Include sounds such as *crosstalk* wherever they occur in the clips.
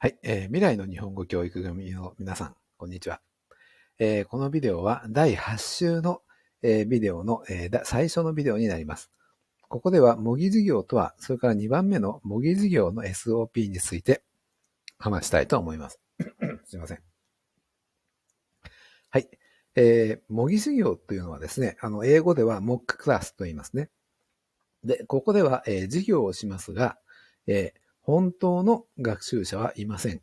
はい、えー、未来の日本語教育組の皆さん、こんにちは。えー、このビデオは第8週の、えー、ビデオの、えー、最初のビデオになります。ここでは模擬授業とは、それから2番目の模擬授業の SOP について話したいと思います。*coughs* すいません。はい。えー、模擬授業というのはですね、あの、英語ではモッククラスと言いますね。で、ここでは、えー、授業をしますが、えー本当の学習者はいません。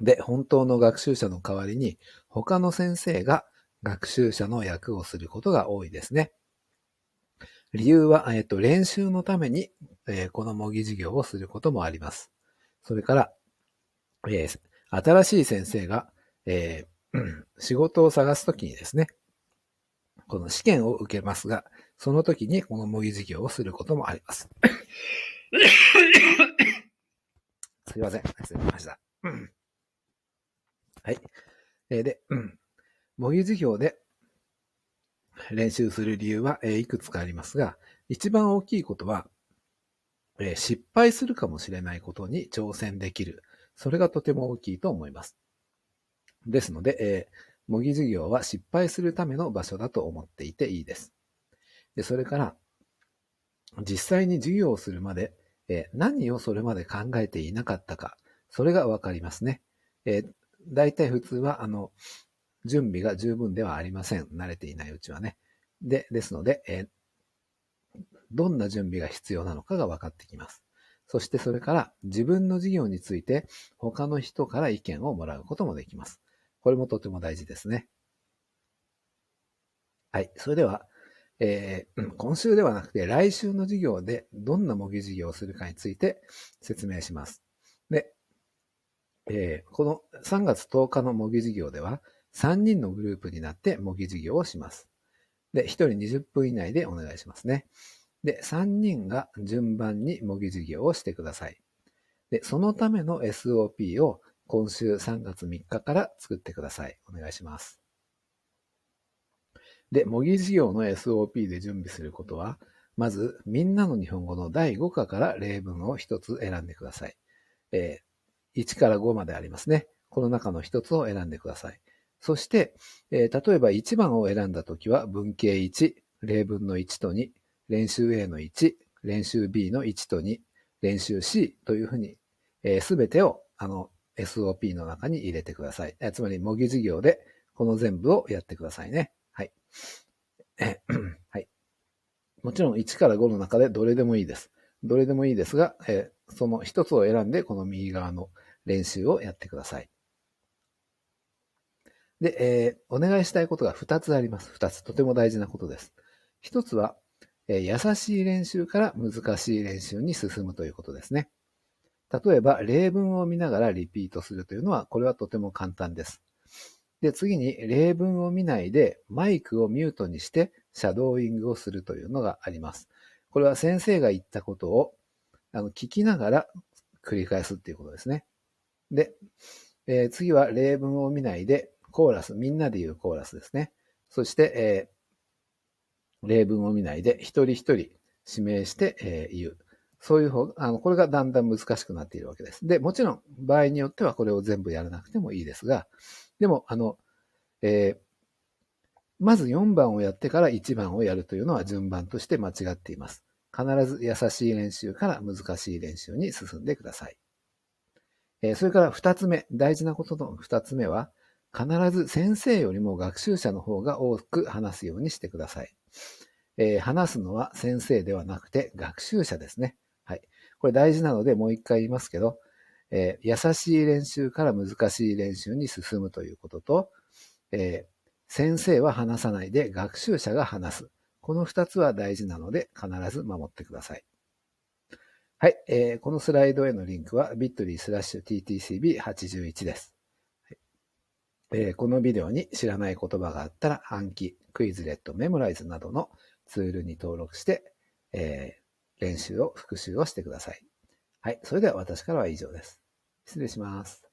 で、本当の学習者の代わりに、他の先生が学習者の役をすることが多いですね。理由は、えっ、と、練習のために、えー、この模擬授業をすることもあります。それから、えー、新しい先生が、え *clears throat* 仕事を探すときにですね、この試験を受けますが、その時にこの模擬授業をすることもあります。すいません。失礼しました。はい。えー、で、うん。模擬授業で練習する理由は、えー、いくつかありますが、一番大きいことは、えー、失敗するかもしれないことに挑戦できる。それがとても大きいと思います。ですので、えー、模擬授業は失敗するための場所だと思っていていいです。でそれから、実際に授業をするまでえ何をそれまで考えていなかったか、それがわかりますね。えー、大体普通は、あの、準備が十分ではありません。慣れていないうちはね。で、ですので、えー、どんな準備が必要なのかが分かってきます。そしてそれから自分の事業について他の人から意見をもらうこともできます。これもとても大事ですね。はい。それでは、えー、今週ではなくて来週の授業でどんな模擬授業をするかについて説明します。で、えー、この3月10日の模擬授業では3人のグループになって模擬授業をします。で、1人20分以内でお願いしますね。で、3人が順番に模擬授業をしてください。で、そのための SOP を今週3月3日から作ってください。お願いします。で、模擬授業の SOP で準備することは、まず、みんなの日本語の第5課から例文を1つ選んでください。えー、1から5までありますね。この中の1つを選んでください。そして、えー、例えば1番を選んだときは、文系1、例文の1と2、練習 A の1、練習 B の1と2、練習 C というふうに、す、え、べ、てを、あの、SOP の中に入れてください。えつまり模擬授業で、この全部をやってくださいね。え *clears throat* はい。もちろん1から5の中でどれでもいいです。どれでもいいですが、えその一つを選んで、この右側の練習をやってください。で、えー、お願いしたいことが2つあります。2つ。とても大事なことです。1つは、えー、優しい練習から難しい練習に進むということですね。例えば、例文を見ながらリピートするというのは、これはとても簡単です。で、次に例文を見ないでマイクをミュートにしてシャドーイングをするというのがあります。これは先生が言ったことをあの聞きながら繰り返すっていうことですね。で、えー、次は例文を見ないでコーラス、みんなで言うコーラスですね。そして、えー、例文を見ないで一人一人指名して、えー、言う。そういう方、あの、これがだんだん難しくなっているわけです。で、もちろん場合によってはこれを全部やらなくてもいいですが、でも、あの、えー、まず4番をやってから1番をやるというのは順番として間違っています。必ず優しい練習から難しい練習に進んでください。えそれから2つ目、大事なことの2つ目は、必ず先生よりも学習者の方が多く話すようにしてください。えー、話すのは先生ではなくて学習者ですね。はい。これ大事なのでもう一回言いますけど、えー、優しい練習から難しい練習に進むということと、えー、先生は話さないで学習者が話す。この二つは大事なので必ず守ってください。はい、えー、このスライドへのリンクは bit.ly スラッシュ ttcb81 です、はいえー、このビデオに知らない言葉があったら暗記、クイズレット、メモライズなどのツールに登録して、えー、練習を復習をしてください。はい。それでは私からは以上です。失礼します。